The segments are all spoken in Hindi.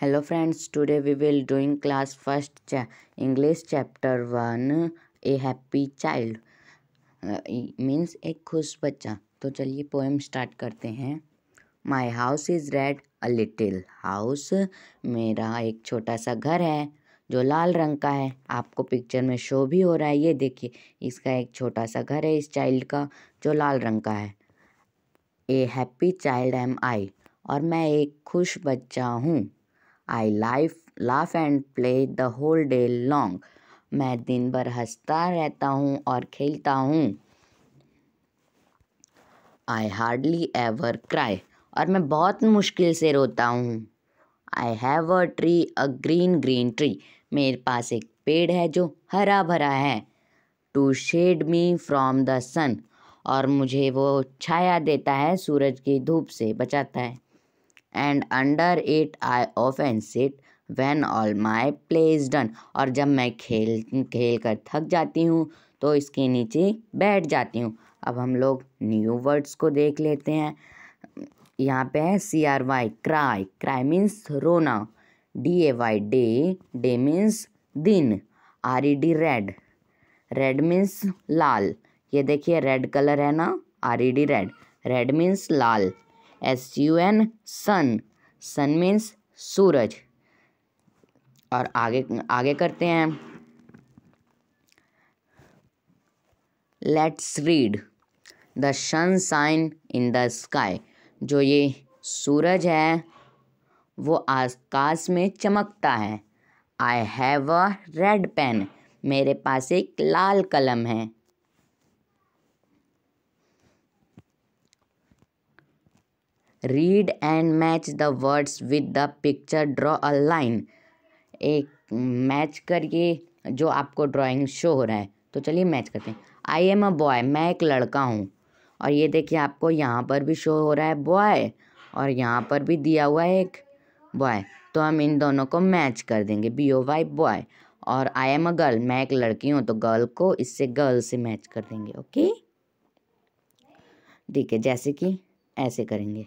hello friends today we will doing class first English chapter one a happy child means एक खुश बच्चा तो चलिए पोएम स्टार्ट करते हैं my house is red a little house मेरा एक छोटा सा घर है जो लाल रंग का है आपको पिक्चर में शो भी हो रहा है ये देखिए इसका एक छोटा सा घर है इस चाइल्ड का जो लाल रंग का है a happy child am I और मैं एक खुश बच्चा हूँ I life laugh and play the whole day long मैं दिन भर हंसता रहता हूँ और खेलता हूँ आई हार्डली एवर क्राई और मैं बहुत मुश्किल से रोता हूँ I have a tree a green green tree मेरे पास एक पेड़ है जो हरा भरा है to shade me from the sun और मुझे वो छाया देता है सूरज की धूप से बचाता है and under it I often sit when all my play is done और जब मैं खेल खेल कर थक जाती हूँ तो इसके नीचे बैठ जाती हूँ अब हम लोग न्यू वर्ड्स को देख लेते हैं यहाँ पे है C R Y cry cry means रोना D A Y day day means दिन R E D red red means लाल ये देखिए रेड कलर है ना R E D red red means लाल S U N sun sun means सूरज और आगे आगे करते हैं let's read the sun shine in the sky जो ये सूरज है वो आकाश में चमकता है I have a red pen मेरे पास एक लाल कलम है read and match the words with the picture draw a line एक मैच करिए जो आपको ड्राइंग शो हो रहा है तो चलिए मैच करते हैं आई एम अ बॉय मैं एक लड़का हूँ और ये देखिए आपको यहाँ पर भी शो हो रहा है बॉय और यहाँ पर भी दिया हुआ है एक बॉय तो हम इन दोनों को मैच कर देंगे बी ओ वाई बॉय और आई एम अ गर्ल मैं एक लड़की हूँ तो गर्ल को इससे गर्ल से मैच कर देंगे ओके ठीक है जैसे कि ऐसे करेंगे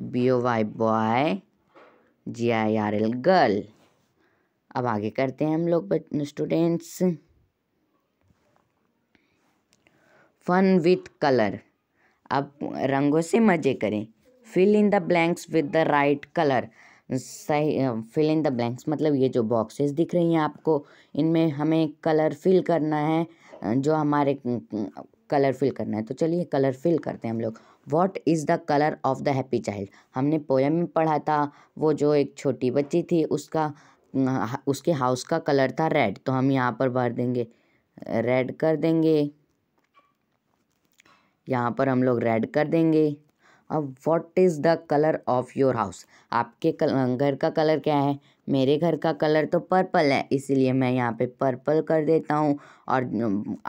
B O Y boy G I R L girl अब आगे करते हैं हम लोग स्टूडेंट्स फन विथ कलर अब रंगों से मज़े करें fill in the blanks with the right colour सही फिल इन द ब्लैंक्स मतलब ये जो बॉक्सेस दिख रही हैं आपको इनमें हमें कलर फिल करना है जो हमारे कलर फिल करना है तो चलिए कलर फिल करते हैं हम लोग what is the colour of the happy child हमने पोयम में पढ़ा था वो जो एक छोटी बच्ची थी उसका उसके हाउस का कलर था रेड तो हम यहाँ पर भर देंगे रेड कर देंगे यहाँ पर हम लोग रेड कर देंगे अब what is the colour of your house आपके घर का कलर क्या है मेरे घर का कलर तो पर्पल है इसीलिए मैं यहाँ पे पर्पल कर देता हूँ और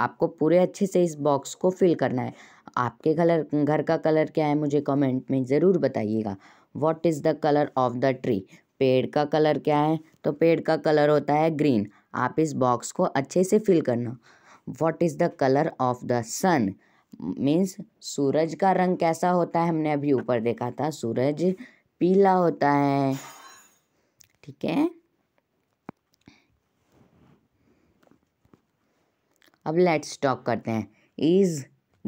आपको पूरे अच्छे से इस बॉक्स को फिल करना है आपके कलर घर का कलर क्या है मुझे कमेंट में ज़रूर बताइएगा what is the colour of the tree पेड़ का कलर क्या है तो पेड़ का कलर होता है ग्रीन आप इस बॉक्स को अच्छे से फिल करना what is the colour of the sun means सूरज का रंग कैसा होता है हमने अभी ऊपर देखा था सूरज पीला होता है ठीक है अब लेट्स टॉक करते हैं is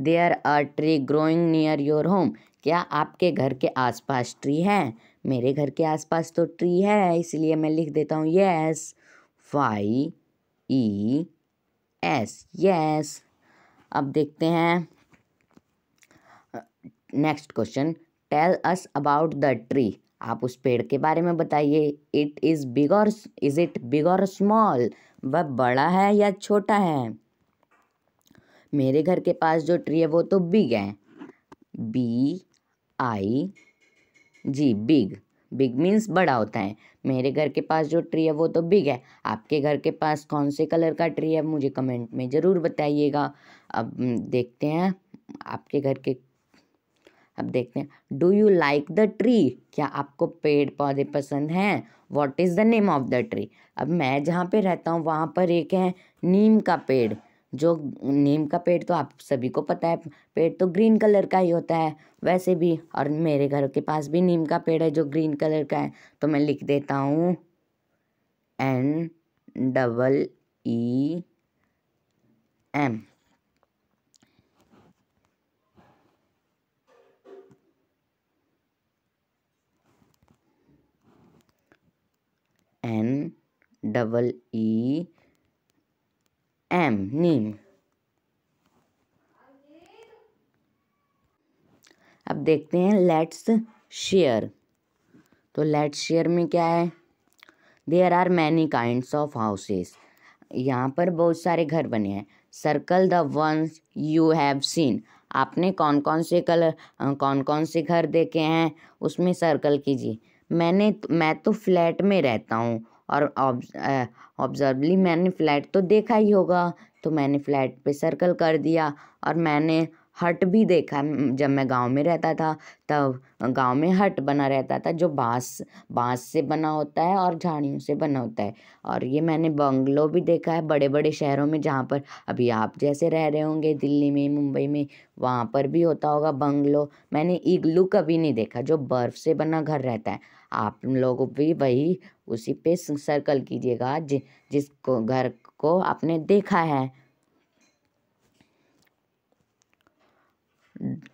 there are tree growing near your home क्या आपके घर के आसपास ट्री है मेरे घर के आसपास तो ट्री है इसलिए मैं लिख देता हूँ yes Y E S yes अब देखते हैं next question tell us about the tree आप उस पेड़ के बारे में बताइए इट इज़ बिग और इज़ इट बिग और स्मॉल वह बड़ा है या छोटा है मेरे घर के पास जो ट्री है वो तो बिग है B I G big big means बड़ा होता है मेरे घर के पास जो ट्री है वो तो बिग है आपके घर के पास कौन से कलर का ट्री है मुझे कमेंट में ज़रूर बताइएगा अब देखते हैं आपके घर के अब देखते हैं do you like the tree क्या आपको पेड़ पौधे पसंद हैं what is the name of the tree अब मैं जहाँ पे रहता हूँ वहाँ पर एक है नीम का पेड़ जो नीम का पेड़ तो आप सभी को पता है पेड़ तो ग्रीन कलर का ही होता है वैसे भी और मेरे घर के पास भी नीम का पेड़ है जो ग्रीन कलर का है तो मैं लिख देता हूँ N double E M N double E M neem अब देखते हैं लेट्स शेयर तो लेट्स शेयर में क्या है there are many kinds of houses यहाँ पर बहुत सारे घर बने हैं circle the ones you have seen आपने कौन कौन से कलर कौन कौन से घर देखे हैं उसमें सर्कल कीजिए मैंने मैं तो फ्लैट में रहता हूँ और ऑब्जर्वली मैंने फ्लैट तो देखा ही होगा तो मैंने फ्लैट पे सर्कल कर दिया और मैंने हट भी देखा जब मैं गांव में रहता था तब गांव में हट बना रहता था जो बांस बांस से बना होता है और झाड़ियों से बना होता है और ये मैंने बंगलो भी देखा है बड़े बड़े शहरों में जहाँ पर अभी आप जैसे रह रहे होंगे दिल्ली में मुंबई में वहाँ पर भी होता होगा बंगलो मैंने इग्लू कभी नहीं देखा जो बर्फ़ से बना घर रहता है आप लोग भी वही उसी पे सर्कल कीजिएगा जि, जिसको घर को आपने देखा है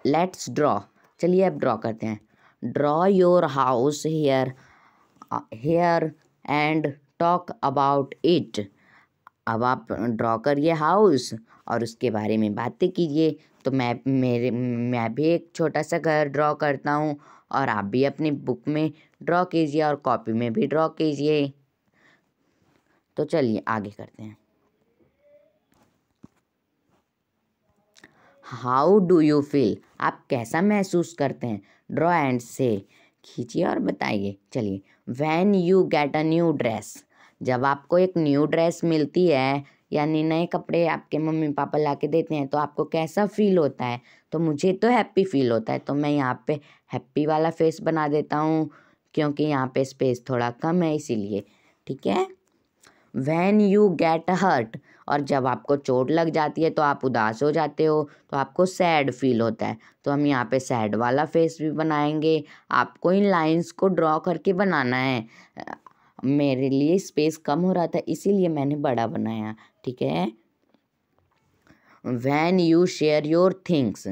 लेट्स ड्रॉ चलिए अब ड्रॉ करते हैं draw your house here here and talk about it अब आप ड्रॉ करिए हाउस और उसके बारे में बातें कीजिए तो मैं मेरे मैं भी एक छोटा सा घर ड्रॉ करता हूँ और आप भी अपनी बुक में ड्रॉ कीजिए और कॉपी में भी ड्रॉ कीजिए तो चलिए आगे करते हैं हाउ डू यू फील आप कैसा महसूस करते हैं ड्रॉ एंड से खींचिए और बताइए चलिए when you get a new dress जब आपको एक न्यू ड्रेस मिलती है यानी नए कपड़े आपके मम्मी पापा ला के देते हैं तो आपको कैसा फील होता है तो मुझे तो हैप्पी फील होता है तो मैं यहाँ पे हैप्पी वाला फेस बना देता हूँ क्योंकि यहाँ पे स्पेस थोड़ा कम है इसीलिए ठीक है वैन यू गेट हर्ट और जब आपको चोट लग जाती है तो आप उदास हो जाते हो तो आपको सैड फील होता है तो हम यहाँ पे सैड वाला फेस भी बनाएंगे आपको इन लाइंस को ड्रॉ करके बनाना है मेरे लिए स्पेस कम हो रहा था इसीलिए मैंने बड़ा बनाया ठीक है when you share your things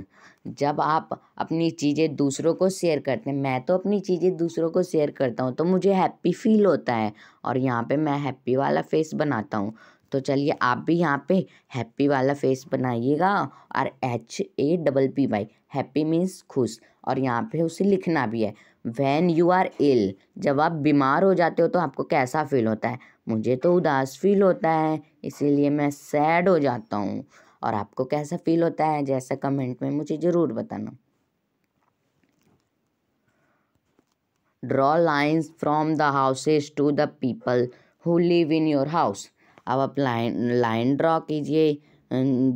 जब आप अपनी चीज़ें दूसरों को शेयर करते हैं मैं तो अपनी चीज़ें दूसरों को शेयर करता हूँ तो मुझे हैप्पी फील होता है और यहाँ पे मैं हैप्पी वाला फेस बनाता हूँ तो चलिए आप भी यहाँ पे हैप्पी वाला फेस बनाइएगा और H A double P Y happy means खुश और यहाँ पे उसे लिखना भी है वैन यू आर इल जब आप बीमार हो जाते हो तो आपको कैसा फील होता है मुझे तो उदास फील होता है इसीलिए मैं सैड हो जाता हूँ और आपको कैसा फील होता है जैसा कमेंट में मुझे ज़रूर बताना draw lines from the houses to the people who live in your house अब आप लाइन लाइन ड्रॉ कीजिए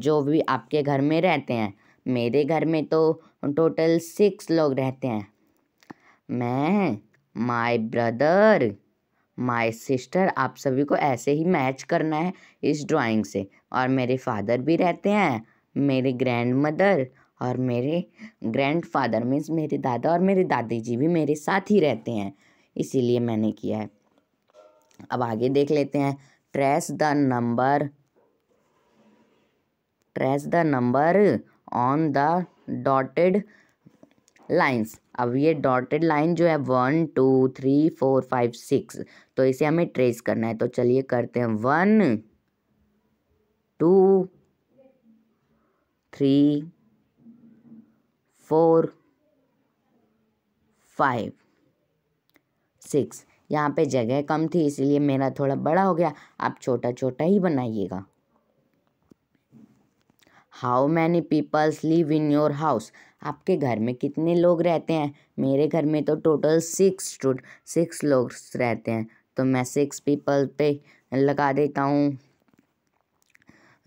जो भी आपके घर में रहते हैं मेरे घर में तो टोटल सिक्स लोग रहते हैं मैं माई ब्रदर माय सिस्टर आप सभी को ऐसे ही मैच करना है इस ड्राइंग से और मेरे फादर भी रहते हैं मेरे ग्रैंड मदर और मेरे ग्रैंड फादर मीन्स मेरे दादा और मेरे दादी जी भी मेरे साथ ही रहते हैं इसीलिए मैंने किया है अब आगे देख लेते हैं trace the number trace the number on the dotted lines अब ये डॉटेड लाइन जो है one two three four five six तो इसे हमें ट्रेस करना है तो चलिए करते हैं one two three four five six यहाँ पे जगह कम थी इसलिए मेरा थोड़ा बड़ा हो गया आप छोटा छोटा ही बनाइएगा how many peoples live in your house आपके घर में कितने लोग रहते हैं मेरे घर में तो टोटल सिक्स सिक्स लोग रहते हैं तो मैं सिक्स पीपल पे लगा देता हूँ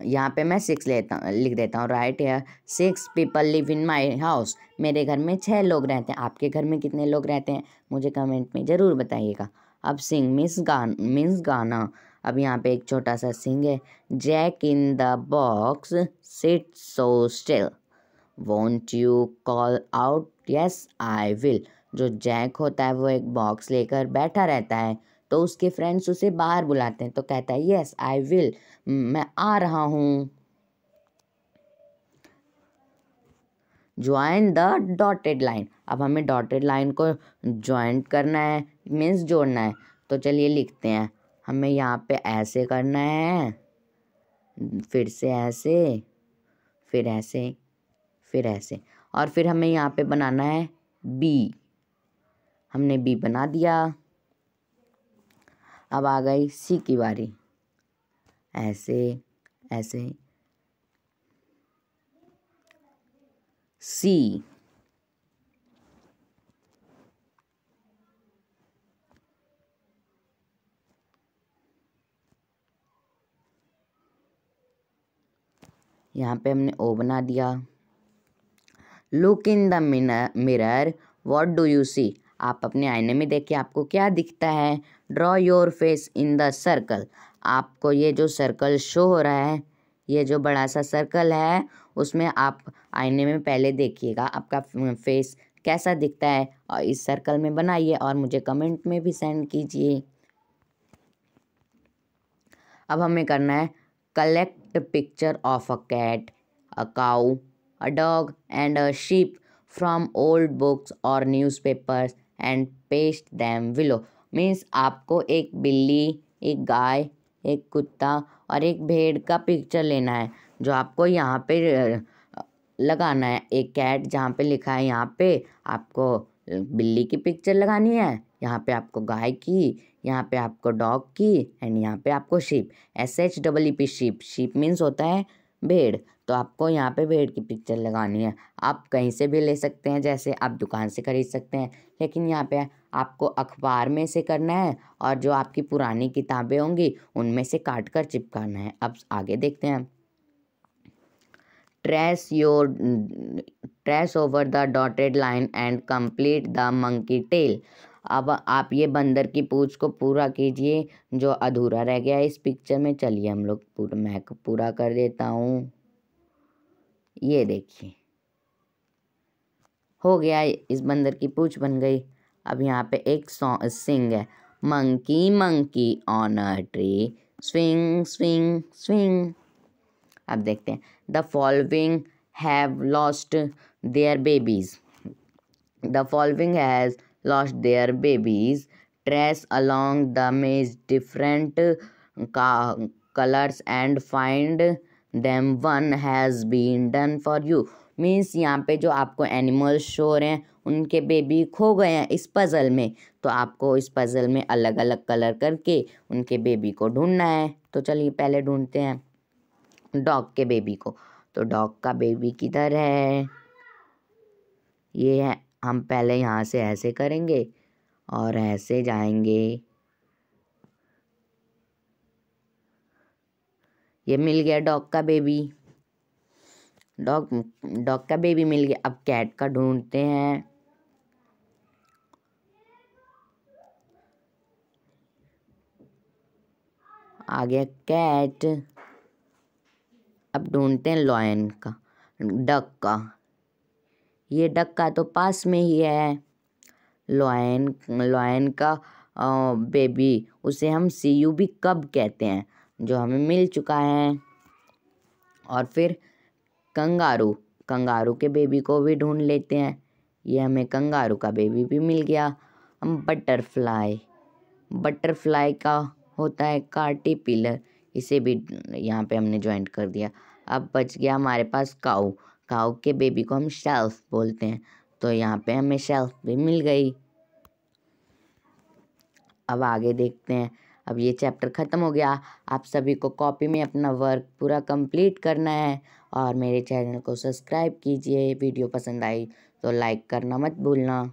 यहाँ पे मैं सिक्स लेता लिख देता हूँ राइट या six people live in my house मेरे घर में छः लोग रहते हैं आपके घर में कितने लोग रहते हैं मुझे कमेंट में ज़रूर बताइएगा अब सिंग मिस गान मिस गाना अब यहाँ पे एक छोटा सा सिंग है Jack in the box sit so still won't you call out yes I will जो जैक होता है वो एक बॉक्स लेकर बैठा रहता है तो उसके फ्रेंड्स उसे बाहर बुलाते हैं तो कहता है यस आई विल मैं आ रहा हूँ ज्वाइन द डॉटेड लाइन अब हमें डॉटेड लाइन को ज्वाइंट करना है मीन्स जोड़ना है तो चलिए लिखते हैं हमें यहाँ पे ऐसे करना है फिर से ऐसे फिर ऐसे फिर ऐसे और फिर हमें यहाँ पे बनाना है बी हमने बी बना दिया अब आ गई सी की बारी ऐसे ऐसे सी यहाँ पे हमने ओ बना दिया look in the mirror what do you see आप अपने आईने में देखिए आपको क्या दिखता है draw your face in the circle आपको ये जो सर्कल शो हो रहा है ये जो बड़ा सा सर्कल है उसमें आप आईने में पहले देखिएगा आपका फेस कैसा दिखता है और इस सर्कल में बनाइए और मुझे कमेंट में भी सेंड कीजिए अब हमें करना है collect picture of a cat a cow a dog and a sheep from old books और newspapers and paste them below means आपको एक बिल्ली एक गाय एक कुत्ता और एक भेड़ का पिक्चर लेना है जो आपको यहाँ पे लगाना है एक कैट जहाँ पे लिखा है यहाँ पे आपको बिल्ली की पिक्चर लगानी है यहाँ पे आपको गाय की यहाँ पे आपको डॉग की एंड यहाँ पे आपको sheep S H double E P sheep sheep means होता है भेड़ तो आपको यहाँ पे भेड़ की पिक्चर लगानी है आप कहीं से भी ले सकते हैं जैसे आप दुकान से खरीद सकते हैं लेकिन यहाँ पे आपको अखबार में से करना है और जो आपकी पुरानी किताबें होंगी उनमें से काट कर चिपकाना है अब आगे देखते हैं trace your trace over the dotted line and complete the monkey tail अब आप ये बंदर की पूछ को पूरा कीजिए जो अधूरा रह गया इस पिक्चर में चलिए हम लोग पूरा मैं पूरा कर देता हूँ ये देखिए हो गया इस बंदर की पूछ बन गई अब यहाँ पे एक सिंग है monkey monkey on a tree swing swing swing अब देखते हैं the following have lost their babies the following has lost their babies trace along the maze different का colours and find them one has been done for you means यहाँ पे जो आपको एनिमल्स शो हो रहे हैं उनके बेबी खो गए हैं इस पज़ल में तो आपको इस पज़ल में अलग अलग कलर करके उनके बेबी को ढूंढना है तो चलिए पहले ढूंढते हैं डॉग के बेबी को तो डॉग का बेबी किधर है ये है हम पहले यहाँ से ऐसे करेंगे और ऐसे जाएंगे ये मिल गया डॉग का बेबी डॉग डॉग का बेबी मिल गया अब कैट का ढूंढते हैं आ गया कैट अब ढूंढते हैं लॉयन का डक का ये डक का तो पास में ही है लॉयन लॉयन का आ, बेबी उसे हम सी यू भी कब कहते हैं जो हमें मिल चुका है और फिर कंगारू कंगारू के बेबी को भी ढूंढ लेते हैं ये हमें कंगारू का बेबी भी मिल गया हम बटरफ्लाई बटरफ्लाई का होता है कार्टी पिलर इसे भी यहाँ पे हमने ज्वाइंट कर दिया अब बच गया हमारे पास काऊ काऊ के बेबी को हम शेल्फ बोलते हैं तो यहाँ पे हमें शेल्फ भी मिल गई अब आगे देखते हैं अब ये चैप्टर ख़त्म हो गया आप सभी को कॉपी में अपना वर्क पूरा कंप्लीट करना है और मेरे चैनल को सब्सक्राइब कीजिए वीडियो पसंद आई तो लाइक करना मत भूलना